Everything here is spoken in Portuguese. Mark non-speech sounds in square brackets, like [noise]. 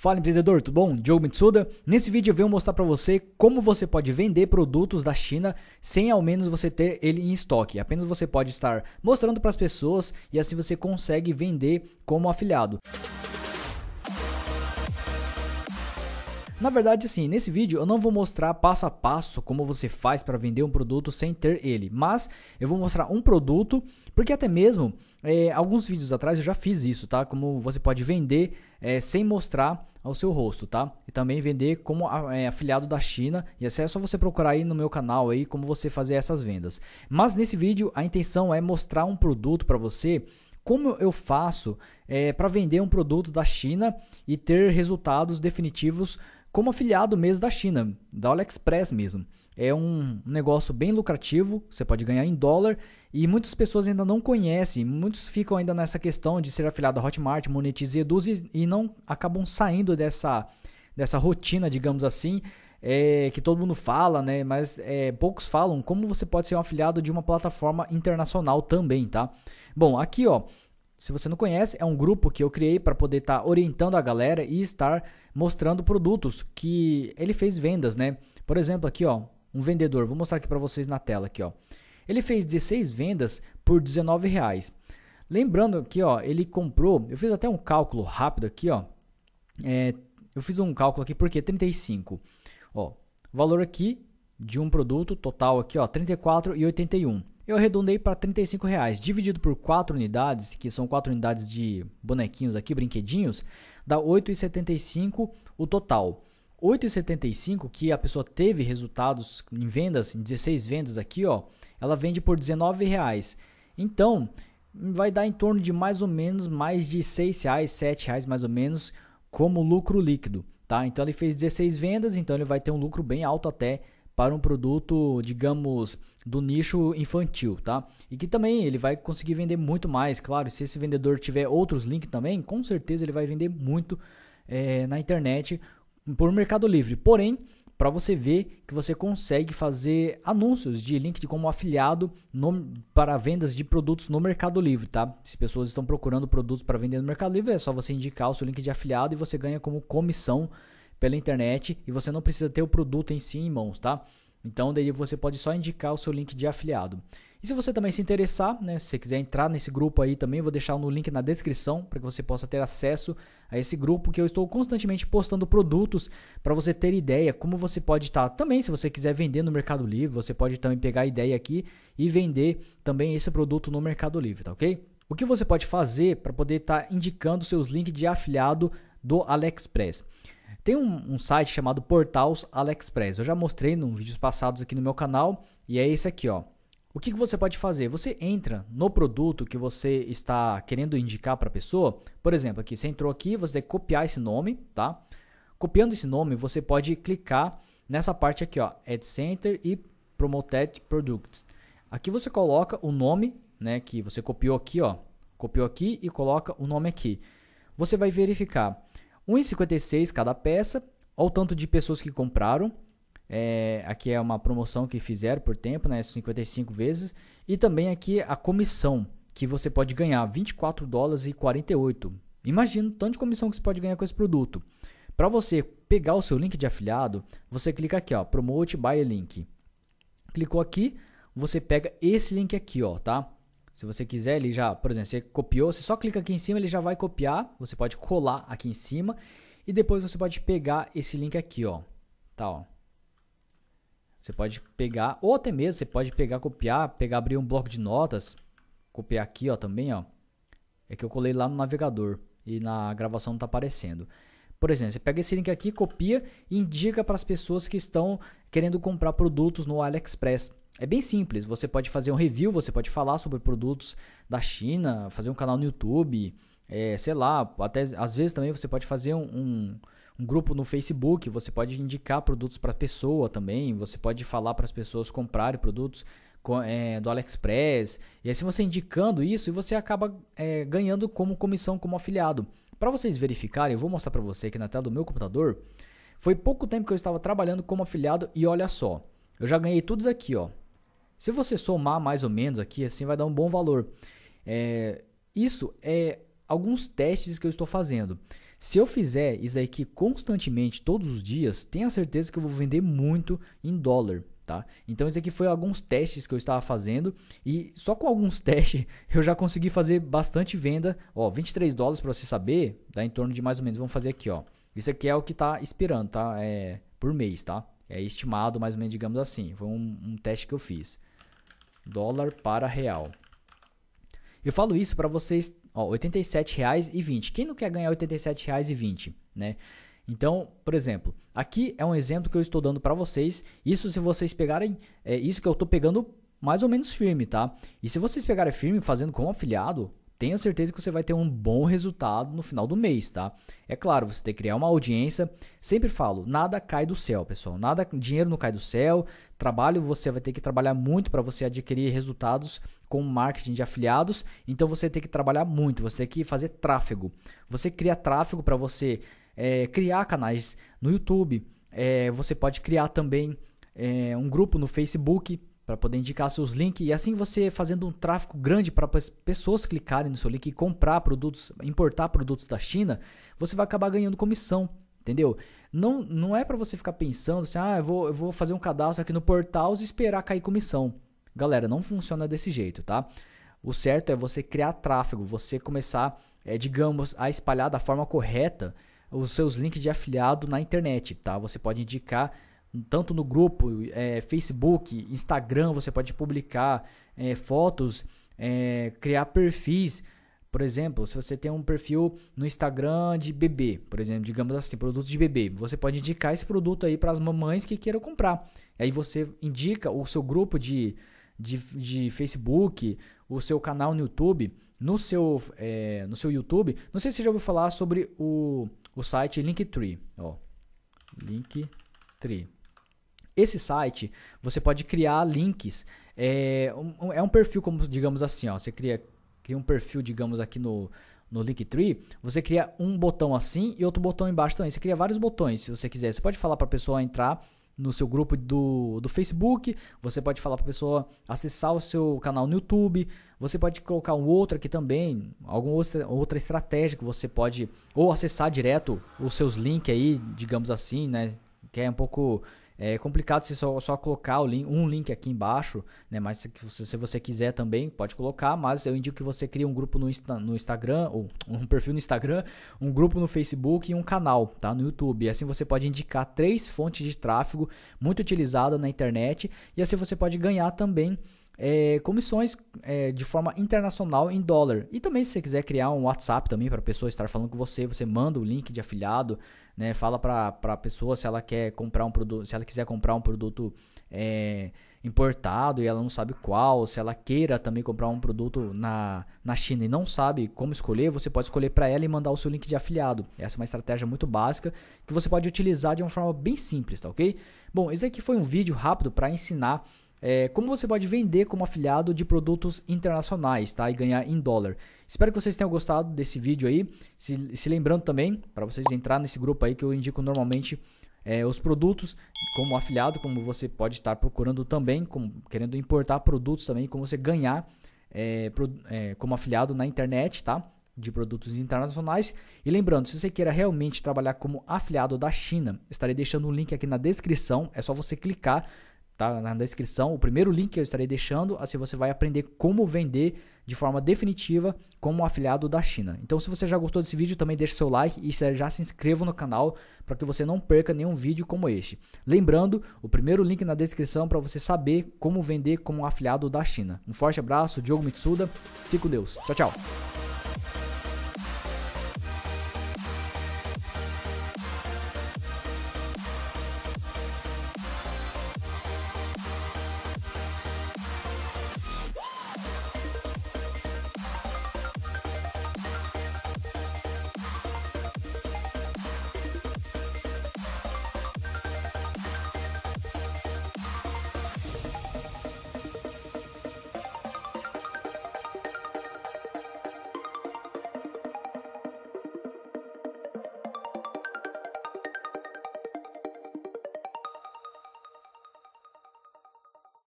Fala empreendedor, tudo bom? Joe Mitsuda. Nesse vídeo eu venho mostrar para você como você pode vender produtos da China sem ao menos você ter ele em estoque. Apenas você pode estar mostrando para as pessoas e assim você consegue vender como afiliado. Na verdade, sim, nesse vídeo eu não vou mostrar passo a passo como você faz para vender um produto sem ter ele, mas eu vou mostrar um produto, porque até mesmo é, alguns vídeos atrás eu já fiz isso, tá? Como você pode vender é, sem mostrar ao seu rosto, tá? E também vender como é, afiliado da China. E assim é só você procurar aí no meu canal aí como você fazer essas vendas. Mas nesse vídeo a intenção é mostrar um produto para você como eu faço é, para vender um produto da China e ter resultados definitivos como afiliado mesmo da China, da AliExpress mesmo. É um negócio bem lucrativo, você pode ganhar em dólar e muitas pessoas ainda não conhecem, muitos ficam ainda nessa questão de ser afiliado a Hotmart, Monetize, Eduz e, e não acabam saindo dessa, dessa rotina, digamos assim, é, que todo mundo fala, né? Mas é, poucos falam como você pode ser um afiliado de uma plataforma internacional também, tá? Bom, aqui ó, se você não conhece, é um grupo que eu criei para poder estar tá orientando a galera e estar mostrando produtos que ele fez vendas, né? Por exemplo, aqui ó, um vendedor, vou mostrar aqui para vocês na tela aqui, ó. Ele fez 16 vendas por 19 reais. Lembrando que, ó, ele comprou, eu fiz até um cálculo rápido aqui, ó. É, eu fiz um cálculo aqui porque 35. Ó, valor aqui de um produto total aqui, ó, 34,81. Eu arredondei para 35 reais, dividido por 4 unidades, que são 4 unidades de bonequinhos aqui, brinquedinhos, dá 8,75 o total. 8,75 que a pessoa teve resultados em vendas, em 16 vendas aqui, ó, ela vende por 19 reais. Então, vai dar em torno de mais ou menos mais de 6 reais, 7 reais mais ou menos como lucro líquido, tá? Então ele fez 16 vendas, então ele vai ter um lucro bem alto até para um produto, digamos, do nicho infantil, tá? E que também ele vai conseguir vender muito mais, claro. Se esse vendedor tiver outros links também, com certeza ele vai vender muito é, na internet por Mercado Livre. Porém, para você ver que você consegue fazer anúncios de link de como afiliado no, para vendas de produtos no Mercado Livre, tá? Se pessoas estão procurando produtos para vender no Mercado Livre, é só você indicar o seu link de afiliado e você ganha como comissão pela internet e você não precisa ter o produto em si em mãos, tá? Então daí você pode só indicar o seu link de afiliado. E se você também se interessar, né, se você quiser entrar nesse grupo aí também, vou deixar no link na descrição para que você possa ter acesso a esse grupo que eu estou constantemente postando produtos para você ter ideia como você pode estar tá, também, se você quiser vender no Mercado Livre, você pode também pegar a ideia aqui e vender também esse produto no Mercado Livre, tá ok? O que você pode fazer para poder estar tá indicando seus links de afiliado do AliExpress? Tem um, um, site chamado Portals AliExpress. Eu já mostrei nos vídeos passados aqui no meu canal e é esse aqui, ó. O que, que você pode fazer? Você entra no produto que você está querendo indicar para a pessoa. Por exemplo, aqui você entrou aqui, você tem que copiar esse nome, tá? Copiando esse nome, você pode clicar nessa parte aqui, ó, Ad Center e Promoted Products. Aqui você coloca o nome, né, que você copiou aqui, ó, copiou aqui e coloca o nome aqui. Você vai verificar 1,56 cada peça, ao tanto de pessoas que compraram, é, aqui é uma promoção que fizeram por tempo, né? 55 vezes. E também aqui a comissão, que você pode ganhar 24 dólares e 48. Imagina o tanto de comissão que você pode ganhar com esse produto. Para você pegar o seu link de afiliado, você clica aqui, ó, Promote by Link. Clicou aqui, você pega esse link aqui, ó, tá? Se você quiser, ele já, por exemplo, você copiou, você só clica aqui em cima, ele já vai copiar. Você pode colar aqui em cima e depois você pode pegar esse link aqui, ó. Tá, ó. Você pode pegar, ou até mesmo você pode pegar, copiar, pegar, abrir um bloco de notas, copiar aqui, ó, também, ó. É que eu colei lá no navegador e na gravação não está aparecendo. Por exemplo, você pega esse link aqui, copia e indica para as pessoas que estão querendo comprar produtos no AliExpress. É bem simples, você pode fazer um review, você pode falar sobre produtos da China, fazer um canal no YouTube, é, sei lá, até às vezes também você pode fazer um, um um grupo no Facebook, você pode indicar produtos para a pessoa também, você pode falar para as pessoas comprarem produtos é, do AliExpress. E assim você indicando isso e você acaba é, ganhando como comissão como afiliado. Para vocês verificarem, eu vou mostrar para você aqui na tela do meu computador. Foi pouco tempo que eu estava trabalhando como afiliado e olha só, eu já ganhei todos aqui, ó. Se você somar mais ou menos aqui, assim vai dar um bom valor. É, isso é alguns testes que eu estou fazendo. Se eu fizer isso aqui constantemente, todos os dias, tenha certeza que eu vou vender muito em dólar. Tá? Então isso aqui foi alguns testes que eu estava fazendo e só com alguns [laughs] testes eu já consegui fazer bastante venda. Ó, 23 dólares para você saber, dá em torno de mais ou menos, vamos fazer aqui, ó. Isso aqui é o que está esperando, tá? É por mês, tá? É estimado mais ou menos, digamos assim. Foi um, um teste que eu fiz. Dólar para real. Eu falo isso para vocês Ó, R$ 87,20. Quem não quer ganhar R$ 87,20, né? Então, por exemplo, aqui é um exemplo que eu estou dando para vocês. Isso se vocês pegarem, é isso que eu estou pegando mais ou menos firme, tá? E se vocês pegarem firme fazendo como afiliado, tenha certeza que você vai ter um bom resultado no final do mês, tá? É claro, você tem que criar uma audiência. Sempre falo, nada cai do céu, pessoal. Nada, dinheiro não cai do céu. Trabalho, você vai ter que trabalhar muito para você adquirir resultados com marketing de afiliados. Então você tem que trabalhar muito, você tem que fazer tráfego. Você cria tráfego para você é, criar canais no YouTube. É, você pode criar também é, um grupo no Facebook para poder indicar seus links e assim você fazendo um tráfego grande para pessoas clicarem no seu link e comprar produtos, importar produtos da China, você vai acabar ganhando comissão, entendeu? Não, não é para você ficar pensando assim, ah, eu vou, eu vou fazer um cadastro aqui no portal e esperar cair comissão. Galera, não funciona desse jeito, tá? O certo é você criar tráfego, você começar, é, digamos, a espalhar da forma correta os seus links de afiliado na internet, tá? Você pode indicar tanto no grupo, é, Facebook, Instagram, você pode publicar é, fotos, é, criar perfis. Por exemplo, se você tem um perfil no Instagram de bebê, por exemplo, digamos assim, produtos de bebê, você pode indicar esse produto aí para as mamães que queiram comprar. Aí você indica o seu grupo de, de, de Facebook, o seu canal no YouTube, no seu, é, no seu YouTube. Não sei se você já ouviu falar sobre o, o site Linktree. Ó, Linktree. Esse site, você pode criar links. É um, é um perfil, como digamos assim, ó, você cria, cria um perfil, digamos, aqui no, no Linktree, você cria um botão assim e outro botão embaixo também. Você cria vários botões, se você quiser. Você pode falar para a pessoa entrar no seu grupo do, do Facebook, você pode falar para a pessoa acessar o seu canal no YouTube, você pode colocar um outro aqui também, alguma outra, outra estratégia que você pode ou acessar direto os seus links aí, digamos assim, né? Que é um pouco é complicado você só, só colocar link, um link aqui embaixo, né? Mas se, se, você quiser também, pode colocar. Mas eu indico que você crie um grupo no, Insta, no Instagram, ou [laughs] um perfil no Instagram, um grupo no Facebook e um canal, tá? No YouTube. E assim você pode indicar três fontes de tráfego muito utilizada na internet. E assim você pode ganhar também é, comissões é, de forma internacional em dólar. E também se você quiser criar um WhatsApp também para a pessoa estar falando com você, você manda o link de afiliado, né? Fala para a pessoa se ela quer comprar um produto, se ela quiser comprar um produto é, importado e ela não sabe qual, se ela queira também comprar um produto na, na China e não sabe como escolher, você pode escolher para ela e mandar o seu link de afiliado. Essa é uma estratégia muito básica que você pode utilizar de uma forma bem simples, tá ok? Bom, esse aqui foi um vídeo rápido para ensinar é, como você pode vender como afiliado de produtos internacionais tá? e ganhar em dólar. Espero que vocês tenham gostado desse vídeo aí. Se, se lembrando também, para vocês entrar nesse grupo aí que eu indico normalmente é, os produtos como afiliado, como você pode estar procurando também, como, querendo importar produtos também, como você ganhar é, pro, é, como afiliado na internet, tá? de produtos internacionais. E lembrando, se você queira realmente trabalhar como afiliado da China, estarei deixando o um link aqui na descrição. É só você clicar tá na descrição, o primeiro link que eu estarei deixando, assim você vai aprender como vender de forma definitiva como afiliado da China. Então se você já gostou desse vídeo, também deixe seu like e já se inscreva no canal para que você não perca nenhum vídeo como este. Lembrando, o primeiro link na descrição para você saber como vender como afiliado da China. Um forte abraço, Diogo Mitsuda, fique com Deus. Tchau, tchau.